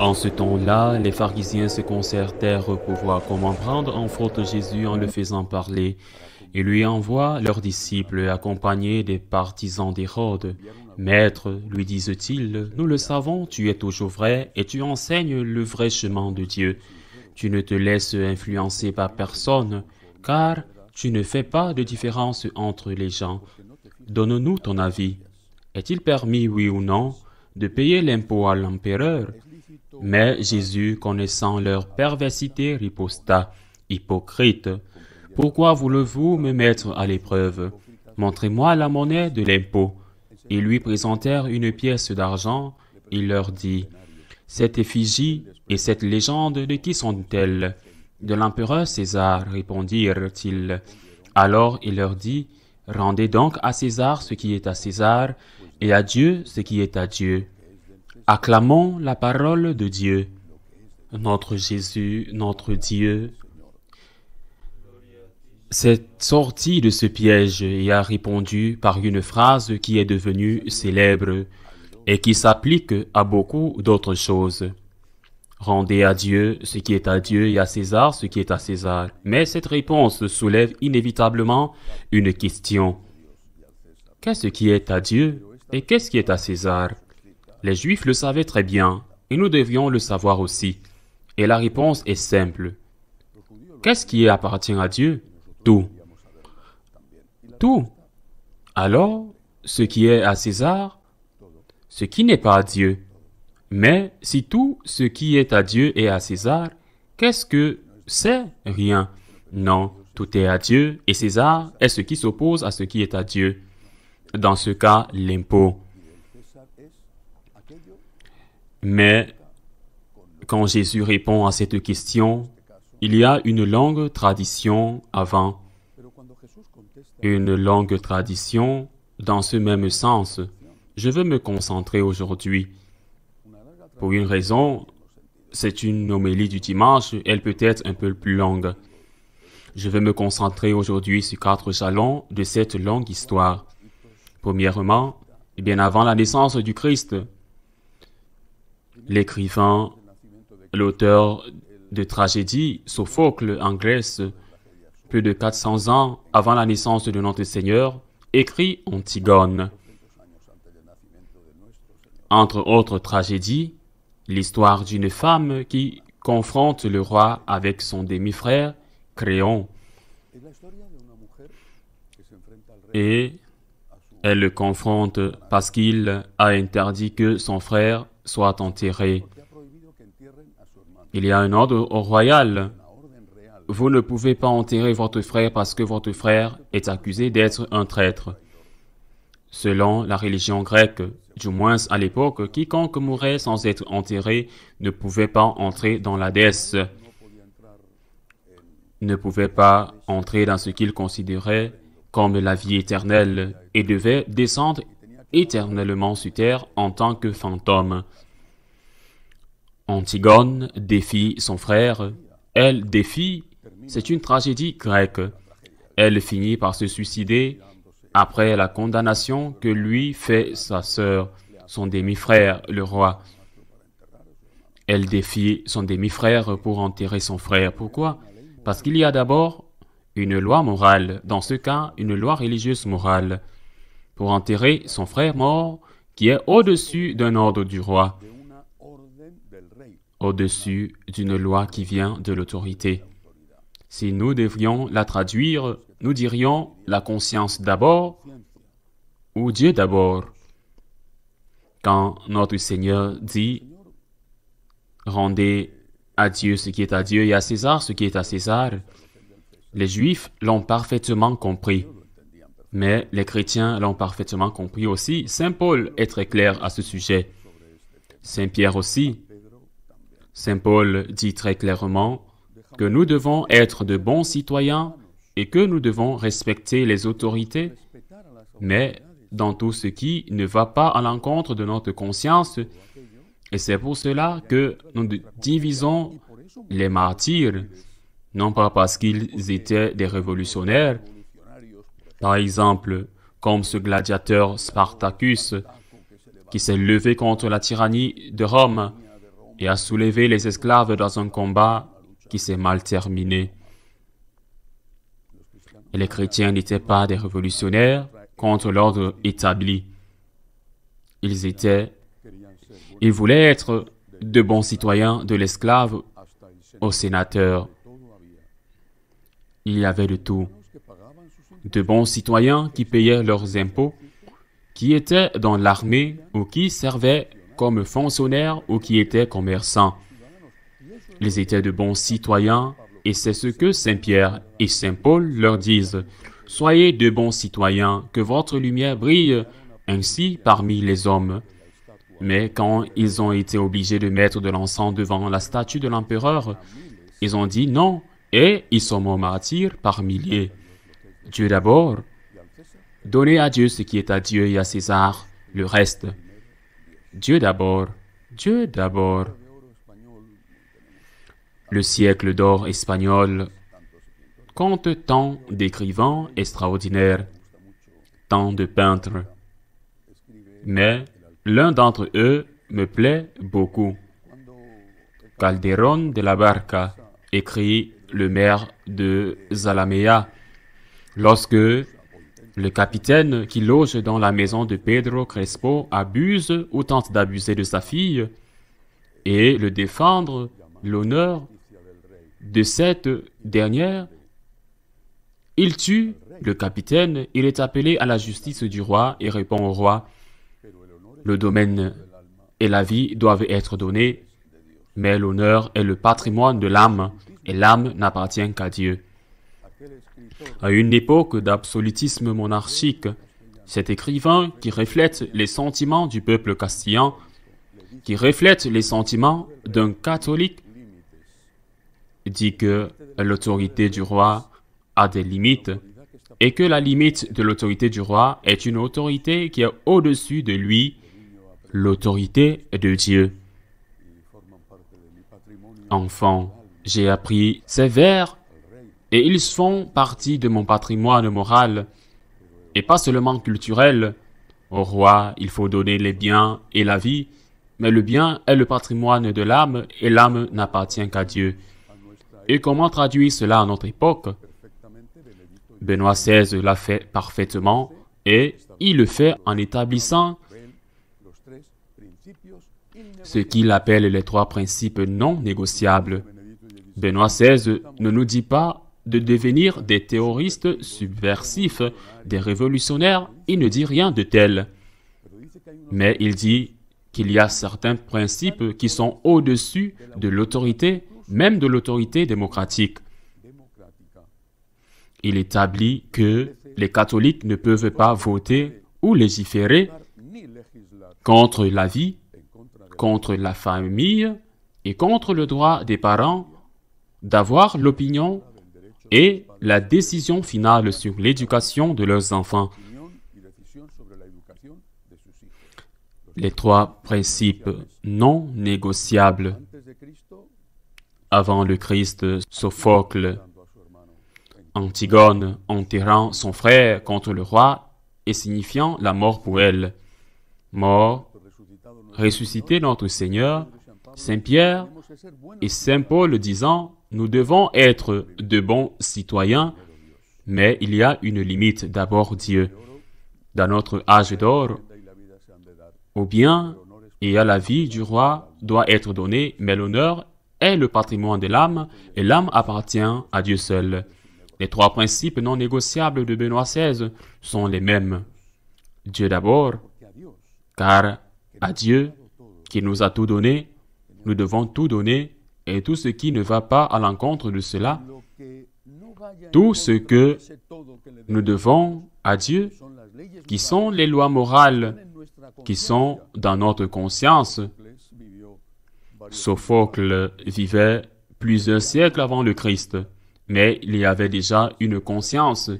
En ce temps-là, les pharisiens se concertèrent pour voir comment prendre en faute Jésus en le faisant parler. et lui envoient leurs disciples accompagnés des partisans d'Hérode. Maître, lui disent-ils, nous le savons, tu es toujours vrai et tu enseignes le vrai chemin de Dieu. Tu ne te laisses influencer par personne car tu ne fais pas de différence entre les gens. Donne-nous ton avis. Est-il permis, oui ou non, de payer l'impôt à l'empereur Mais Jésus, connaissant leur perversité, riposta, Hypocrite, pourquoi voulez-vous me mettre à l'épreuve Montrez-moi la monnaie de l'impôt. Ils lui présentèrent une pièce d'argent. Il leur dit, Cette effigie et cette légende de qui sont-elles de l'empereur César, répondirent-ils. Alors il leur dit, Rendez donc à César ce qui est à César, et à Dieu ce qui est à Dieu. Acclamons la parole de Dieu. Notre Jésus, notre Dieu. Cette sortie de ce piège et a répondu par une phrase qui est devenue célèbre et qui s'applique à beaucoup d'autres choses. Rendez à Dieu ce qui est à Dieu et à César ce qui est à César. Mais cette réponse soulève inévitablement une question. Qu'est-ce qui est à Dieu et qu'est-ce qui est à César Les Juifs le savaient très bien et nous devrions le savoir aussi. Et la réponse est simple. Qu'est-ce qui appartient à Dieu Tout. Tout. Alors, ce qui est à César, ce qui n'est pas à Dieu. Mais si tout ce qui est à Dieu est à César, qu'est-ce que c'est Rien. Non, tout est à Dieu et César est ce qui s'oppose à ce qui est à Dieu. Dans ce cas, l'impôt. Mais quand Jésus répond à cette question, il y a une longue tradition avant. Une longue tradition dans ce même sens. Je veux me concentrer aujourd'hui pour une raison, c'est une homélie du dimanche, elle peut être un peu plus longue. Je vais me concentrer aujourd'hui sur quatre jalons de cette longue histoire. Premièrement, eh bien avant la naissance du Christ, l'écrivain, l'auteur de tragédies, Sophocle en Grèce, plus de 400 ans avant la naissance de notre Seigneur, écrit Antigone. Entre autres tragédies, l'histoire d'une femme qui confronte le roi avec son demi-frère, Créon. Et elle le confronte parce qu'il a interdit que son frère soit enterré. Il y a un ordre royal. Vous ne pouvez pas enterrer votre frère parce que votre frère est accusé d'être un traître. Selon la religion grecque, du moins à l'époque, quiconque mourait sans être enterré ne pouvait pas entrer dans l'Hadès, ne pouvait pas entrer dans ce qu'il considérait comme la vie éternelle et devait descendre éternellement sur terre en tant que fantôme. Antigone défie son frère. Elle défie. C'est une tragédie grecque. Elle finit par se suicider après la condamnation que lui fait sa sœur, son demi-frère, le roi. Elle défie son demi-frère pour enterrer son frère. Pourquoi Parce qu'il y a d'abord une loi morale, dans ce cas une loi religieuse morale, pour enterrer son frère mort qui est au-dessus d'un ordre du roi, au-dessus d'une loi qui vient de l'autorité. Si nous devrions la traduire nous dirions la conscience d'abord ou Dieu d'abord. Quand notre Seigneur dit Rendez à Dieu ce qui est à Dieu et à César ce qui est à César, les Juifs l'ont parfaitement compris. Mais les chrétiens l'ont parfaitement compris aussi. Saint Paul est très clair à ce sujet. Saint Pierre aussi. Saint Paul dit très clairement que nous devons être de bons citoyens et que nous devons respecter les autorités, mais dans tout ce qui ne va pas à l'encontre de notre conscience. Et c'est pour cela que nous divisons les martyrs, non pas parce qu'ils étaient des révolutionnaires, par exemple, comme ce gladiateur Spartacus qui s'est levé contre la tyrannie de Rome et a soulevé les esclaves dans un combat qui s'est mal terminé les chrétiens n'étaient pas des révolutionnaires contre l'ordre établi. Ils étaient, ils voulaient être de bons citoyens de l'esclave au sénateur. Il y avait de tout. De bons citoyens qui payaient leurs impôts, qui étaient dans l'armée ou qui servaient comme fonctionnaires ou qui étaient commerçants. Ils étaient de bons citoyens et c'est ce que Saint Pierre et Saint Paul leur disent. Soyez de bons citoyens, que votre lumière brille ainsi parmi les hommes. Mais quand ils ont été obligés de mettre de l'encens devant la statue de l'empereur, ils ont dit non, et ils sont morts martyrs par milliers. Dieu d'abord, donnez à Dieu ce qui est à Dieu et à César, le reste. Dieu d'abord, Dieu d'abord. Le siècle d'or espagnol compte tant d'écrivains extraordinaires, tant de peintres. Mais l'un d'entre eux me plaît beaucoup. Calderón de la Barca, écrit le maire de Zalamea, lorsque le capitaine qui loge dans la maison de Pedro Crespo abuse ou tente d'abuser de sa fille et le défendre, l'honneur de cette dernière, il tue le capitaine, il est appelé à la justice du roi et répond au roi, le domaine et la vie doivent être donnés, mais l'honneur est le patrimoine de l'âme et l'âme n'appartient qu'à Dieu. À une époque d'absolutisme monarchique, cet écrivain qui reflète les sentiments du peuple castillan, qui reflète les sentiments d'un catholique dit que l'autorité du roi a des limites et que la limite de l'autorité du roi est une autorité qui est au-dessus de lui, l'autorité de Dieu. Enfant, j'ai appris ces vers et ils font partie de mon patrimoine moral et pas seulement culturel. Au roi, il faut donner les biens et la vie, mais le bien est le patrimoine de l'âme et l'âme n'appartient qu'à Dieu. Et comment traduire cela à notre époque Benoît XVI l'a fait parfaitement et il le fait en établissant ce qu'il appelle les trois principes non négociables. Benoît XVI ne nous dit pas de devenir des terroristes subversifs, des révolutionnaires, il ne dit rien de tel. Mais il dit qu'il y a certains principes qui sont au-dessus de l'autorité même de l'autorité démocratique. Il établit que les catholiques ne peuvent pas voter ou légiférer contre la vie, contre la famille et contre le droit des parents d'avoir l'opinion et la décision finale sur l'éducation de leurs enfants. Les trois principes non négociables avant le Christ, Sophocle, Antigone enterrant son frère contre le roi et signifiant la mort pour elle. Mort, ressuscité notre Seigneur, Saint Pierre et Saint Paul disant, nous devons être de bons citoyens, mais il y a une limite d'abord Dieu. Dans notre âge d'or, au bien et à la vie du roi doit être donné, mais l'honneur est le patrimoine de l'âme et l'âme appartient à Dieu seul. Les trois principes non négociables de Benoît XVI sont les mêmes. Dieu d'abord, car à Dieu, qui nous a tout donné, nous devons tout donner, et tout ce qui ne va pas à l'encontre de cela, tout ce que nous devons à Dieu, qui sont les lois morales, qui sont dans notre conscience, Sophocle vivait plusieurs siècles avant le Christ, mais il y avait déjà une conscience.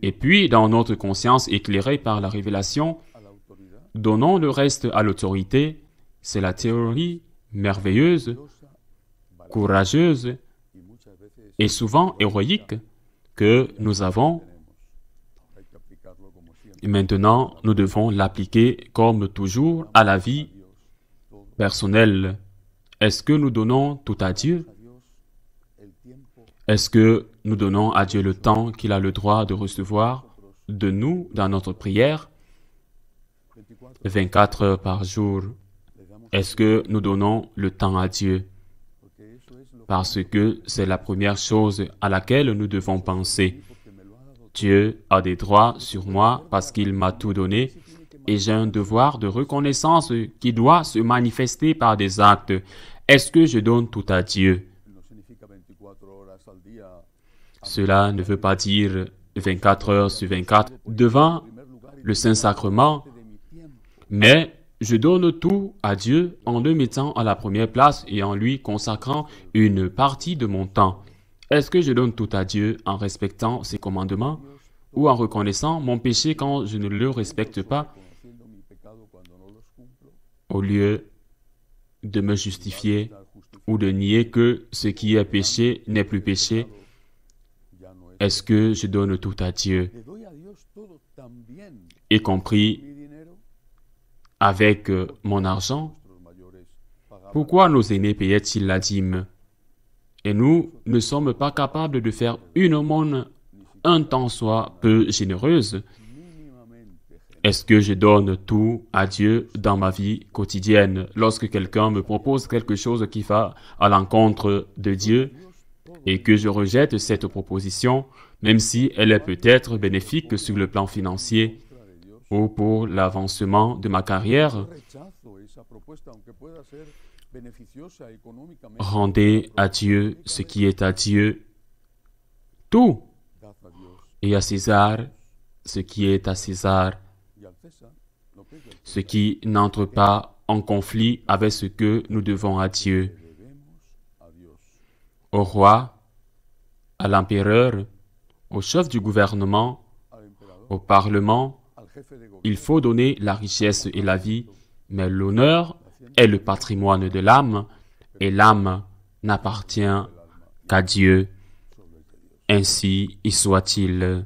Et puis, dans notre conscience éclairée par la révélation, donnons le reste à l'autorité, c'est la théorie merveilleuse, courageuse et souvent héroïque que nous avons. maintenant, nous devons l'appliquer comme toujours à la vie personnel, Est-ce que nous donnons tout à Dieu Est-ce que nous donnons à Dieu le temps qu'il a le droit de recevoir de nous dans notre prière 24 heures par jour. Est-ce que nous donnons le temps à Dieu Parce que c'est la première chose à laquelle nous devons penser. Dieu a des droits sur moi parce qu'il m'a tout donné et j'ai un devoir de reconnaissance qui doit se manifester par des actes. Est-ce que je donne tout à Dieu Cela ne veut pas dire 24 heures sur 24 devant le Saint-Sacrement, mais je donne tout à Dieu en le mettant à la première place et en lui consacrant une partie de mon temps. Est-ce que je donne tout à Dieu en respectant ses commandements ou en reconnaissant mon péché quand je ne le respecte pas au lieu de me justifier ou de nier que ce qui est péché n'est plus péché, est-ce que je donne tout à Dieu, y compris avec euh, mon argent Pourquoi nos aînés payaient-ils la dîme Et nous ne sommes pas capables de faire une aumône un temps soit peu généreuse est-ce que je donne tout à Dieu dans ma vie quotidienne Lorsque quelqu'un me propose quelque chose qui va à l'encontre de Dieu et que je rejette cette proposition, même si elle est peut-être bénéfique sur le plan financier ou pour l'avancement de ma carrière, rendez à Dieu ce qui est à Dieu, tout, et à César ce qui est à César ce qui n'entre pas en conflit avec ce que nous devons à Dieu, au roi, à l'empereur, au chef du gouvernement, au Parlement. Il faut donner la richesse et la vie, mais l'honneur est le patrimoine de l'âme et l'âme n'appartient qu'à Dieu. Ainsi y soit-il.